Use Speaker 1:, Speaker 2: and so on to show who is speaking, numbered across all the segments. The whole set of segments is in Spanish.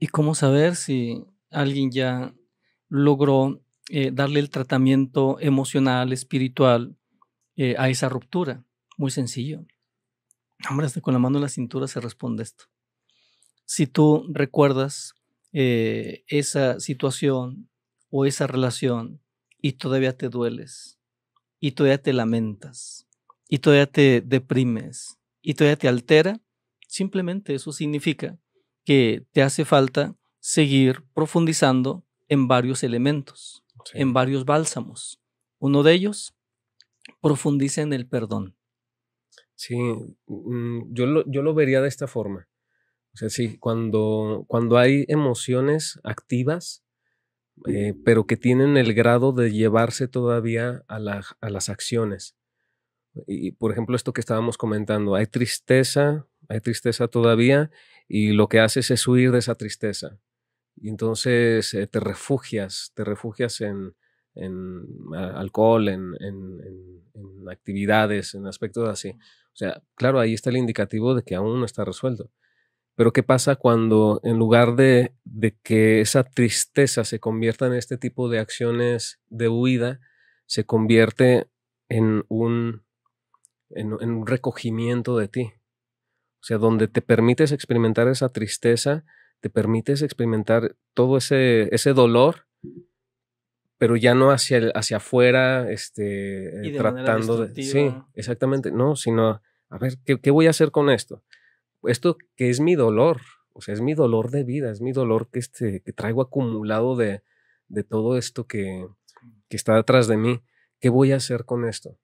Speaker 1: ¿Y cómo saber si alguien ya logró eh, darle el tratamiento emocional, espiritual eh, a esa ruptura? Muy sencillo. Hombre, con la mano en la cintura se responde esto. Si tú recuerdas eh, esa situación o esa relación y todavía te dueles, y todavía te lamentas, y todavía te deprimes, y todavía te altera, simplemente eso significa que te hace falta seguir profundizando en varios elementos, en varios bálsamos. Uno de ellos, profundiza en el perdón. Sí,
Speaker 2: mm, yo lo, yo lo vería de esta forma. O sea, sí, cuando, cuando hay emociones activas, eh, pero que tienen el grado de llevarse todavía a, a las acciones. Y, por ejemplo, esto que estábamos comentando, hay tristeza, hay tristeza todavía y lo que haces es huir de esa tristeza. Y entonces eh, te refugias, te refugias en, ah, alcohol, en, en, actividades, en aspectos así. O sea, claro, ahí está el indicativo de que aún no está resuelto. Pero ¿qué pasa cuando en lugar de, que esa tristeza se convierta en este tipo de acciones de huida, se convierte en un, en un recogimiento de ti? O sea, donde te permites experimentar esa tristeza, te permites experimentar todo ese, ese dolor, pero ya no hacia, hacia afuera, este, eh, tratando de... Sí, exactamente, no, sino, a ver, ¿qué, voy a hacer con esto? Esto que es mi dolor, o sea, es mi dolor de vida, es mi dolor que, este, que traigo acumulado de, de todo esto que, que está detrás de mí. ¿Qué voy a hacer con esto?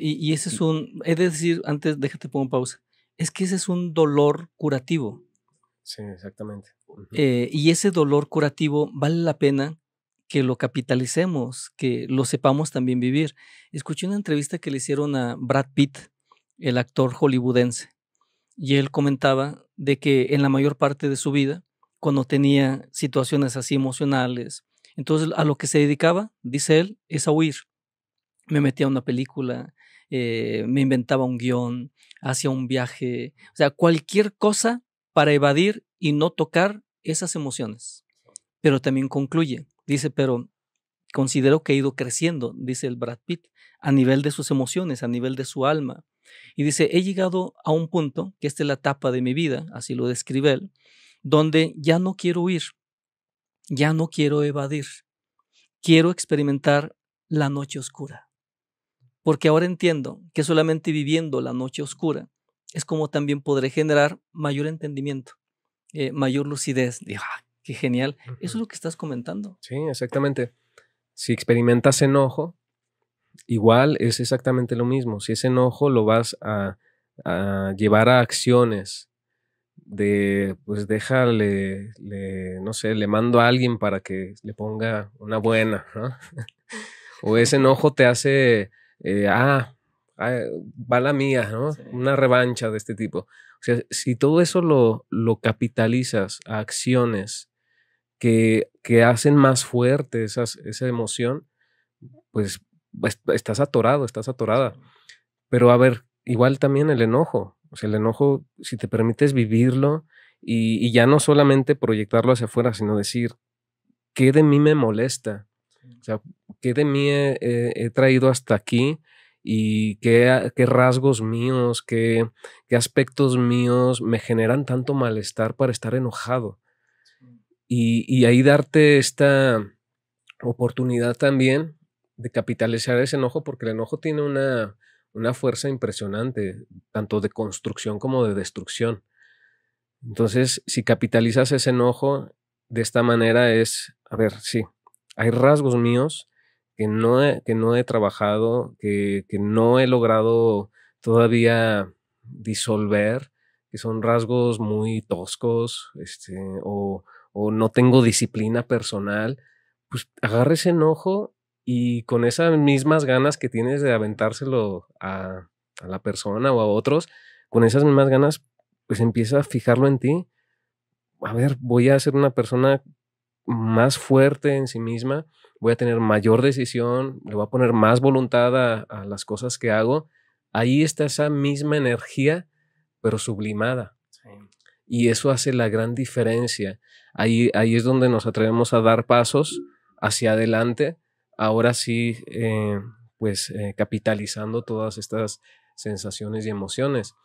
Speaker 1: y, ese es un, es decir, antes déjate pongo pausa, es que ese es un dolor curativo. Sí,
Speaker 2: exactamente. Eh, y
Speaker 1: ese dolor curativo vale la pena que lo capitalicemos, que lo sepamos también vivir. Escuché una entrevista que le hicieron a Brad Pitt, el actor hollywoodense, y él comentaba de que en la mayor parte de su vida, cuando tenía situaciones así emocionales, entonces a lo que se dedicaba, dice él, es a huir me metía a una película, eh, me inventaba un guión, hacía un viaje, o sea, cualquier cosa para evadir y no tocar esas emociones. Pero también concluye, dice, pero considero que he ido creciendo, dice el Brad Pitt, a nivel de sus emociones, a nivel de su alma. Y dice, he llegado a un punto, que esta es la etapa de mi vida, así lo describe él, donde ya no quiero huir, ya no quiero evadir, quiero experimentar la noche oscura porque ahora entiendo que solamente viviendo la noche oscura es como también podré generar mayor entendimiento, eh, mayor lucidez. Ah, qué genial. Eso es lo que estás comentando. Sí, exactamente.
Speaker 2: Si experimentas enojo, igual es exactamente lo mismo. Si ese enojo lo vas a, llevar a acciones de, pues déjale, no sé, le mando a alguien para que le ponga una buena, o ese enojo te hace eh, ah, ah, va la mía, ¿no? Una revancha de este tipo. O sea, si todo eso lo, capitalizas a acciones que, que hacen más fuerte esa emoción, pues, pues estás atorado, estás atorada. Pero a ver, igual también el enojo. O sea, el enojo, si te permites vivirlo y, y ya no solamente proyectarlo hacia afuera, sino decir, ¿qué de mí me molesta? O sea, ¿qué de mí he, traído hasta aquí? y qué, rasgos míos, qué, aspectos míos me generan tanto malestar para estar enojado. Y, ahí darte esta oportunidad también de capitalizar ese enojo, porque el enojo tiene una, una fuerza impresionante, tanto de construcción como de destrucción. Entonces, si capitalizas ese enojo de esta manera es, a ver, sí, hay rasgos míos que no he, que no he trabajado, que, no he logrado todavía disolver, que son rasgos muy toscos, este, o, o no tengo disciplina personal, pues agarra ese enojo y con esas mismas ganas que tienes de aventárselo a, a, la persona o a otros, con esas mismas ganas, pues empieza a fijarlo en ti. A ver, voy a ser una persona más fuerte en sí misma, voy a tener mayor decisión, le voy a poner más voluntad a, las cosas que hago. Ahí está esa misma energía, pero sublimada. Y eso hace la gran diferencia. Ahí, ahí es donde nos atrevemos a dar pasos hacia adelante, ahora sí, eh, pues eh, capitalizando todas estas sensaciones y emociones.